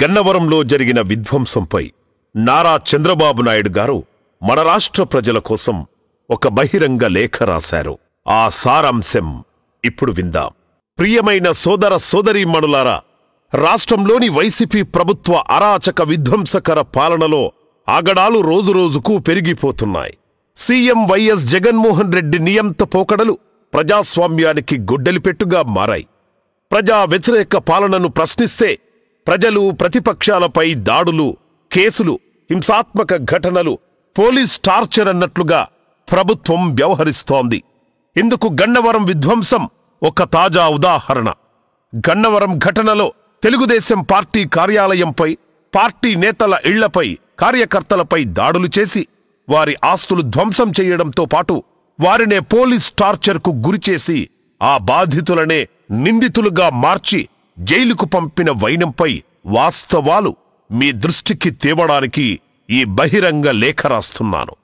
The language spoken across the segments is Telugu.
గన్నవరంలో జరిగిన విధ్వంసంపై నారా చంద్రబాబు నాయుడు గారు మన రాష్ట్ర ప్రజల కోసం ఒక బహిరంగ లేఖ రాశారు ఆ సారాంశం ఇప్పుడు విందాం ప్రియమైన సోదర సోదరీమణులారా రాష్ట్రంలోని వైసీపీ ప్రభుత్వ అరాచక విధ్వంసకర పాలనలో ఆగడాలు రోజురోజుకు పెరిగిపోతున్నాయి సీఎం వైఎస్ జగన్మోహన్ రెడ్డి నియంత పోకడలు ప్రజాస్వామ్యానికి గుడ్డలిపెట్టుగా మారాయి ప్రజా వ్యతిరేక పాలనను ప్రశ్నిస్తే ప్రజలు ప్రతిపక్షాలపై దాడులు కేసులు హింసాత్మక ఘటనలు పోలీస్ టార్చర్ అన్నట్లుగా ప్రభుత్వం వ్యవహరిస్తోంది ఇందుకు గన్నవరం విధ్వంసం ఒక తాజా ఉదాహరణ గన్నవరం ఘటనలో తెలుగుదేశం పార్టీ కార్యాలయంపై పార్టీ నేతల ఇళ్లపై కార్యకర్తలపై దాడులు చేసి వారి ఆస్తులు ధ్వంసం చేయడంతో పాటు వారినే పోలీస్ టార్చర్కు గురిచేసి ఆ బాధితులనే నిందితులుగా మార్చి జైలుకు పంపిన వైనంపై వాస్తవాలు మీ దృష్టికి తేవడానికి ఈ బహిరంగ లేఖ రాస్తున్నాను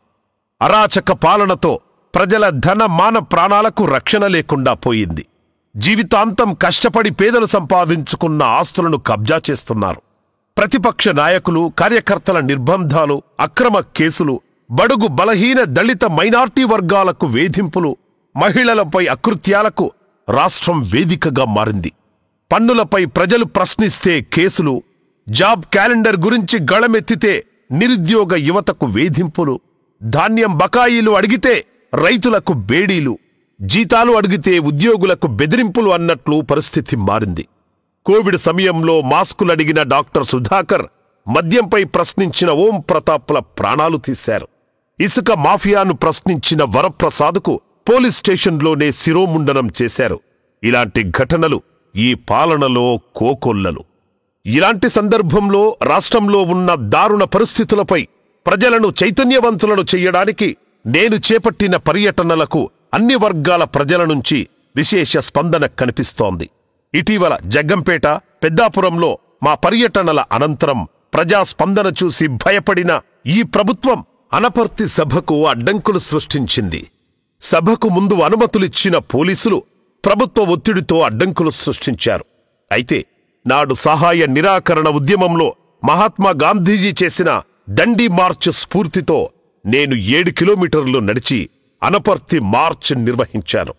అరాచక పాలనతో ప్రజల ధన మాన ప్రాణాలకు రక్షణ లేకుండా పోయింది జీవితాంతం కష్టపడి పేదలు సంపాదించుకున్న ఆస్తులను కబ్జా చేస్తున్నారు ప్రతిపక్ష నాయకులు కార్యకర్తల నిర్బంధాలు అక్రమ కేసులు బడుగు బలహీన దళిత మైనార్టీ వర్గాలకు వేధింపులు మహిళలపై అకృత్యాలకు రాష్ట్రం వేదికగా మారింది పన్నులపై ప్రజలు ప్రశ్నిస్తే కేసులు జాబ్ క్యాలెండర్ గురించి గళమెత్తితే నిరుద్యోగ యువతకు వేధింపులు ధాన్యం బకాయిలు అడిగితే రైతులకు బేడీలు జీతాలు అడిగితే ఉద్యోగులకు బెదిరింపులు అన్నట్లు పరిస్థితి మారింది కోవిడ్ సమయంలో మాస్కులు అడిగిన డాక్టర్ సుధాకర్ మద్యంపై ప్రశ్నించిన ఓం ప్రతాప్ల ప్రాణాలు తీశారు ఇసుక మాఫియాను ప్రశ్నించిన వరప్రసాద్కు పోలీస్ స్టేషన్లోనే శిరోముండనం చేశారు ఇలాంటి ఘటనలు ఈ పాలనలో కోకొల్లలు ఇలాంటి సందర్భంలో రాష్ట్రంలో ఉన్న దారుణ పరిస్థితులపై ప్రజలను చైతన్యవంతులను చెయ్యడానికి నేను చేపట్టిన పర్యటనలకు అన్ని వర్గాల ప్రజల నుంచి విశేష స్పందన కనిపిస్తోంది ఇటీవల జగ్గంపేట పెద్దాపురంలో మా పర్యటనల అనంతరం ప్రజాస్పందన చూసి భయపడిన ఈ ప్రభుత్వం అనపర్తి సభకు అడ్డంకులు సృష్టించింది సభకు ముందు అనుమతులిచ్చిన పోలీసులు ప్రభుత్వ ఒత్తిడితో అడ్డంకులు సృష్టించారు అయితే నాడు సహాయ నిరాకరణ ఉద్యమంలో మహాత్మా గాంధీజీ చేసిన దండి మార్చ్ స్ఫూర్తితో నేను ఏడు కిలోమీటర్లు నడిచి అనపర్తి మార్చ్ నిర్వహించాను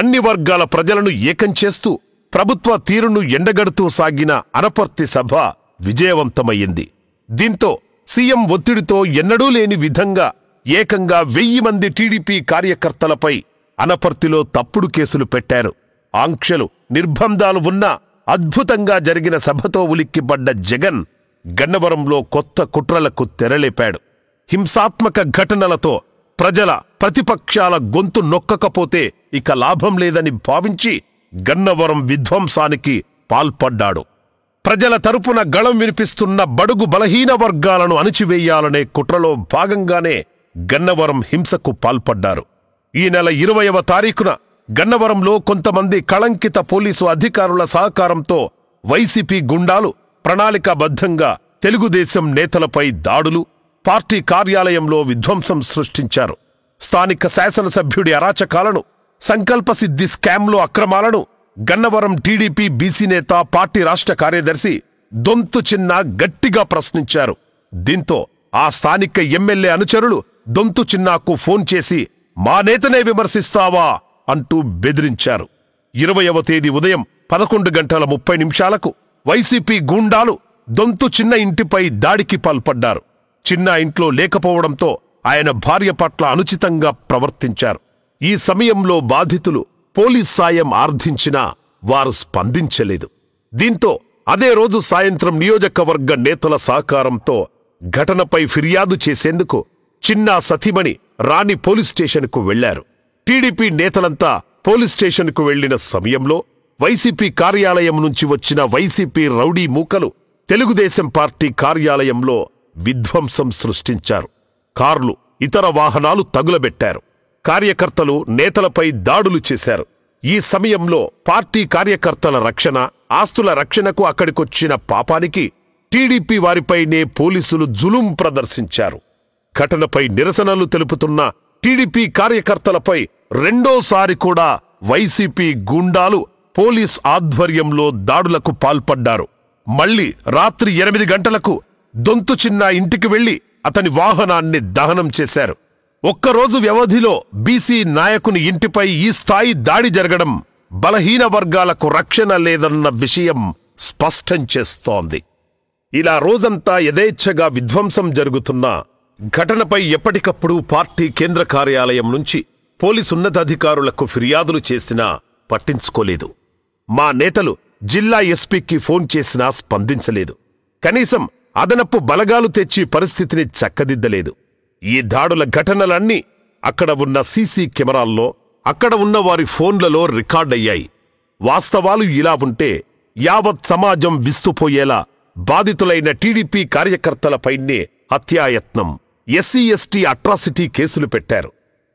అన్ని వర్గాల ప్రజలను ఏకం చేస్తూ ప్రభుత్వ తీరును ఎండగడుతూ సాగిన అనపర్తి సభ విజయవంతమయ్యింది దీంతో సీఎం ఒత్తిడితో ఎన్నడూ లేని విధంగా ఏకంగా వెయ్యి మంది టీడీపీ కార్యకర్తలపై అనపర్తిలో తప్పుడు కేసులు పెట్టారు ఆంక్షలు నిర్బంధాలు ఉన్నా అద్భుతంగా జరిగిన సభతో ఉలిక్కిపడ్డ జగన్ గన్నవరంలో కొత్త కుట్రలకు తెరలేపాడు హింసాత్మక ఘటనలతో ప్రజల ప్రతిపక్షాల గొంతు నొక్కకపోతే ఇక లాభం లేదని భావించి గన్నవరం విధ్వంసానికి పాల్పడ్డాడు ప్రజల తరపున గళం వినిపిస్తున్న బడుగు బలహీన వర్గాలను అణిచివేయాలనే కుట్రలో భాగంగానే గన్నవరం హింసకు పాల్పడ్డారు ఈ నెల ఇరవైవ తారీఖున గన్నవరంలో కొంతమంది కళంకిత పోలీసు అధికారుల సహకారంతో వైసీపీ గుండాలు ప్రణాళికాబద్ధంగా తెలుగుదేశం నేతలపై దాడులు పార్టీ కార్యాలయంలో విధ్వంసం సృష్టించారు స్థానిక శాసనసభ్యుడి అరాచకాలను సంకల్పసిద్ధి స్కామ్లో అక్రమాలను గన్నవరం టీడీపీ బీసీ నేత పార్టీ రాష్ట్ర కార్యదర్శి దొంతు చిన్న గట్టిగా ప్రశ్నించారు దీంతో ఆ స్థానిక ఎమ్మెల్యే అనుచరులు దొంతు చిన్నాకు ఫోన్ చేసి మా నేతనే విమర్శిస్తావా అంటూ బెదిరించారు ఇరవయవ తేదీ ఉదయం పదకొండు గంటల ముప్పై నిమిషాలకు వైసీపీ గూండాలు దొంతు చిన్న ఇంటిపై దాడికి పాల్పడ్డారు చిన్న ఇంట్లో లేకపోవడంతో ఆయన భార్య పట్ల అనుచితంగా ప్రవర్తించారు ఈ సమయంలో బాధితులు పోలీస్ సాయం ఆర్థించినా వారు స్పందించలేదు దీంతో అదే రోజు సాయంత్రం నియోజకవర్గ నేతల సహకారంతో ఘటనపై ఫిర్యాదు చేసేందుకు చిన్నా సతీమణి రాణి పోలీస్ స్టేషన్కు వెళ్లారు టీడీపీ నేతలంతా పోలీస్ స్టేషన్కు వెళ్లిన సమయంలో వైసీపీ కార్యాలయం నుంచి వచ్చిన వైసీపీ రౌడీ మూకలు తెలుగుదేశం పార్టీ కార్యాలయంలో విధ్వంసం సృష్టించారు కార్లు ఇతర వాహనాలు తగులబెట్టారు కార్యకర్తలు నేతలపై దాడులు చేశారు ఈ సమయంలో పార్టీ కార్యకర్తల రక్షణ ఆస్తుల రక్షణకు అక్కడికొచ్చిన పాపానికి టీడీపీ వారిపైనే పోలీసులు జులుం ప్రదర్శించారు ఘటనపై నిరసనలు తెలుపుతున్న టీడీపీ కార్యకర్తలపై రెండోసారి కూడా వైసీపీ గూండాలు పోలీస్ ఆధ్వర్యంలో దాడులకు పాల్పడ్డారు మళ్లీ రాత్రి ఎనిమిది గంటలకు దొంతు చిన్న ఇంటికి వెళ్లి అతని వాహనాన్ని దహనం చేశారు ఒక్కరోజు వ్యవధిలో బీసీ నాయకుని ఇంటిపై ఈ స్థాయి దాడి జరగడం బలహీన వర్గాలకు రక్షణ లేదన్న విషయం స్పష్టం చేస్తోంది ఇలా రోజంతా యథేచ్ఛగా విధ్వంసం జరుగుతున్నా ఘటనపై ఎప్పటికప్పుడు పార్టీ కేంద్ర కార్యాలయం నుంచి పోలీసున్నతాధికారులకు ఫిర్యాదులు చేసినా పట్టించుకోలేదు మా నేతలు జిల్లా ఎస్పీకి ఫోన్ చేసినా స్పందించలేదు కనీసం అదనపు బలగాలు తెచ్చి పరిస్థితిని చక్కదిద్దలేదు ఈ దాడుల ఘటనలన్నీ అక్కడ ఉన్న సీసీ కెమెరాల్లో అక్కడ ఉన్న వారి ఫోన్లలో రికార్డయ్యాయి వాస్తవాలు ఇలా ఉంటే యావత్ సమాజం విస్తుపోయేలా బాధితులైన టీడీపీ కార్యకర్తలపైనే హత్యాయత్నం ఎస్సీ ఎస్టీ అట్రాసిటీ కేసులు పెట్టారు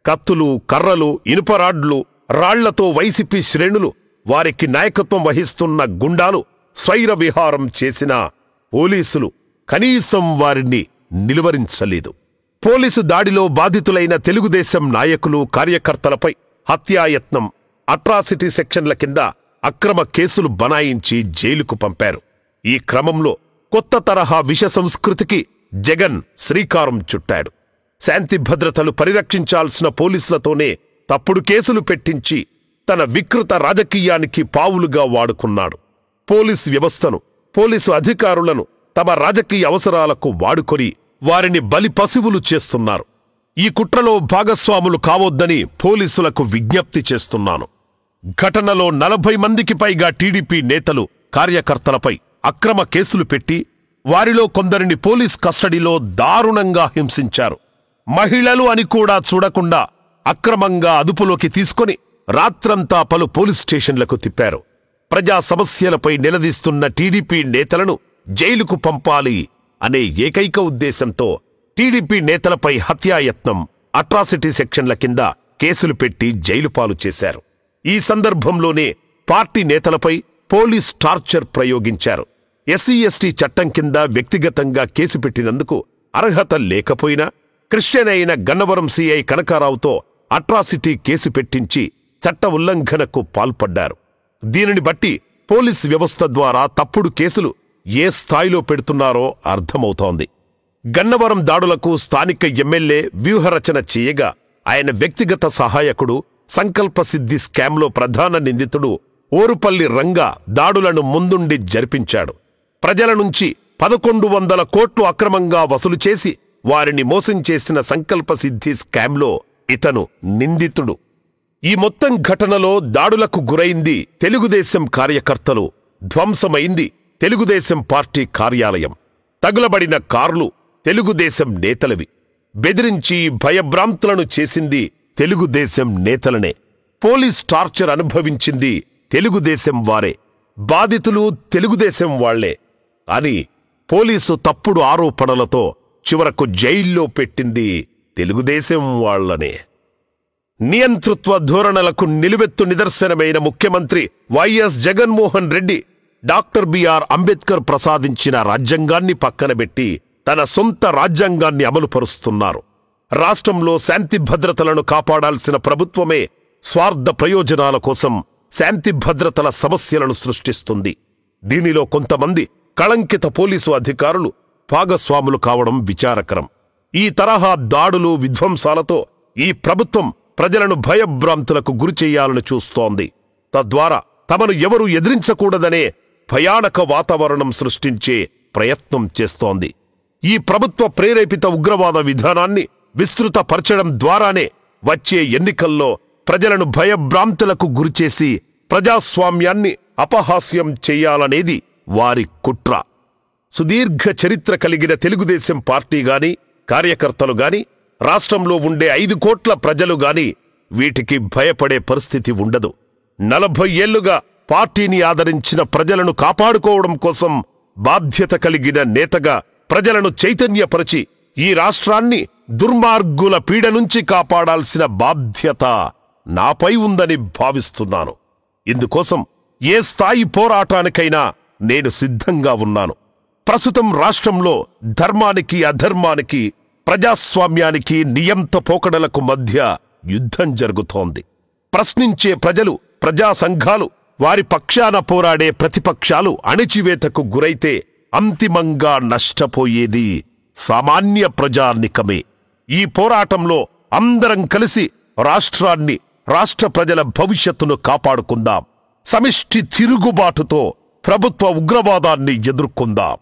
కత్తులు కర్రలు ఇనుపరాడ్లు రాళ్లతో వైసీపీ శ్రేణులు వారికి నాయకత్వం వహిస్తున్న గుండాలు స్వైర విహారం చేసిన పోలీసులు కనీసం వారిని నిలువరించలేదు పోలీసు దాడిలో బాధితులైన తెలుగుదేశం నాయకులు కార్యకర్తలపై హత్యాయత్నం అట్రాసిటీ సెక్షన్ల కింద అక్రమ కేసులు బనాయించి జైలుకు పంపారు ఈ క్రమంలో కొత్త తరహా విష సంస్కృతికి జగన్ శ్రీకారం చుట్టాడు శాంతి భద్రతలు పరిరక్షించాల్సిన పోలీసులతోనే తప్పుడు కేసులు పెట్టించి తన వికృత రాజకీయానికి పావులుగా వాడుకున్నాడు పోలీస్ వ్యవస్థను పోలీసు అధికారులను తమ రాజకీయ అవసరాలకు వాడుకొని వారిని బలి పశువులు చేస్తున్నారు ఈ కుట్రలో భాగస్వాములు కావొద్దని పోలీసులకు విజ్ఞప్తి చేస్తున్నాను ఘటనలో నలభై మందికి పైగా టీడీపీ నేతలు కార్యకర్తలపై అక్రమ కేసులు పెట్టి వారిలో కొందరిని పోలీస్ కస్టడీలో దారుణంగా హింసించారు మహిళలు అని కూడా చూడకుండా అక్రమంగా అదుపులోకి తీసుకొని రాత్రంతా పలు పోలీస్ స్టేషన్లకు తిప్పారు ప్రజా సమస్యలపై నిలదీస్తున్న టీడీపీ నేతలను జైలుకు పంపాలి అనే ఏకైక ఉద్దేశంతో టీడీపీ నేతలపై హత్యాయత్నం అట్రాసిటీ సెక్షన్ల కింద కేసులు పెట్టి జైలుపాలు చేశారు ఈ సందర్భంలోనే పార్టీ నేతలపై పోలీస్ టార్చర్ ప్రయోగించారు ఎస్సీ ఎస్టీ చట్టం కింద వ్యక్తిగతంగా కేసు పెట్టినందుకు అర్హత లేకపోయినా క్రిస్టియన్ అయిన గన్నవరం సిఐ కనకారావుతో అట్రాసిటీ కేసు పెట్టించి చట్ట ఉల్లంఘనకు పాల్పడ్డారు దీనిని బట్టి పోలీస్ వ్యవస్థ ద్వారా తప్పుడు కేసులు ఏ స్థాయిలో పెడుతున్నారో అర్థమవుతోంది గన్నవరం దాడులకు స్థానిక ఎమ్మెల్యే వ్యూహరచన చేయగా ఆయన వ్యక్తిగత సహాయకుడు సంకల్పసిద్ధి స్కామ్లో ప్రధాన నిందితుడు ఓరుపల్లి రంగా దాడులను ముందుండి జరిపించాడు ప్రజల నుంచి పదకొండు వందల కోట్లు అక్రమంగా వసూలు చేసి వారిని మోసం చేసిన సంకల్పసిద్ధి స్కామ్లో ఇతను నిందితుడు ఈ మొత్తం ఘటనలో దాడులకు గురైంది తెలుగుదేశం కార్యకర్తలు ధ్వంసమైంది తెలుగుదేశం పార్టీ కార్యాలయం తగులబడిన కార్లు తెలుగుదేశం నేతలవి బెదిరించి భయభ్రాంతులను చేసింది తెలుగుదేశం నేతలనే పోలీస్ టార్చర్ అనుభవించింది తెలుగుదేశం వారే బాధితులు తెలుగుదేశం వాళ్లే అని పోలీసు తప్పుడు ఆరోపణలతో చివరకు జైల్లో పెట్టింది తెలుగుదేశం వాళ్లనే నియంతృత్వ ధోరణలకు నిలువెత్తు నిదర్శనమైన ముఖ్యమంత్రి YS Jaganmohan Reddy doctor BR Ambedkar ప్రసాదించిన రాజ్యాంగాన్ని పక్కనబెట్టి తన సొంత రాజ్యాంగాన్ని అమలుపరుస్తున్నారు రాష్ట్రంలో శాంతి భద్రతలను కాపాడాల్సిన ప్రభుత్వమే స్వార్థ ప్రయోజనాల కోసం శాంతి భద్రతల సమస్యలను సృష్టిస్తుంది దీనిలో కొంతమంది కళంకిత పోలీసు అధికారులు భాగస్వాములు కావడం విచారకరం ఈ తరహా దాడులు విధ్వంసాలతో ఈ ప్రభుత్వం ప్రజలను భయభ్రాంతులకు చేయాలని చూస్తోంది తద్వారా తమను ఎవరూ ఎదిరించకూడదనే భయానక వాతావరణం సృష్టించే ప్రయత్నం చేస్తోంది ఈ ప్రభుత్వ ప్రేరేపిత ఉగ్రవాద విధానాన్ని విస్తృతపరచడం ద్వారానే వచ్చే ఎన్నికల్లో ప్రజలను భయభ్రాంతులకు గురిచేసి ప్రజాస్వామ్యాన్ని అపహాస్యం చేయాలనేది వారి కుట్ర సుదీర్ఘ చరిత్ర కలిగిన తెలుగుదేశం పార్టీ గాని కార్యకర్తలు గాని రాష్ట్రంలో ఉండే ఐదు కోట్ల ప్రజలు గాని వీటికి భయపడే పరిస్థితి ఉండదు నలభై ఏళ్లుగా పార్టీని ఆదరించిన ప్రజలను కాపాడుకోవడం కోసం బాధ్యత కలిగిన నేతగా ప్రజలను చైతన్యపరచి ఈ రాష్ట్రాన్ని దుర్మార్గుల పీడ నుంచి కాపాడాల్సిన బాధ్యత నాపై ఉందని భావిస్తున్నాను ఇందుకోసం ఏ స్థాయి పోరాటానికైనా నేను సిద్ధంగా ఉన్నాను ప్రస్తుతం రాష్ట్రంలో ధర్మానికి అధర్మానికి ప్రజాస్వామ్యానికి నియంత పోకడలకు మధ్య యుద్ధం జరుగుతోంది ప్రశ్నించే ప్రజలు ప్రజా సంఘాలు వారి పక్షాన పోరాడే ప్రతిపక్షాలు అణిచివేతకు గురైతే అంతిమంగా నష్టపోయేది సామాన్య ప్రజానికమే ఈ పోరాటంలో అందరం కలిసి రాష్ట్రాన్ని రాష్ట్ర ప్రజల భవిష్యత్తును కాపాడుకుందాం సమిష్టి తిరుగుబాటుతో ప్రభుత్వ ఉగ్రవాదాన్ని ఎదుర్కొందాం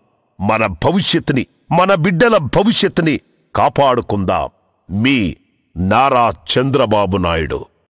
మన భవిష్యత్తుని మన బిడ్డల భవిష్యత్తుని కాపాడుకుందాం మీ నారా చంద్రబాబు నాయుడు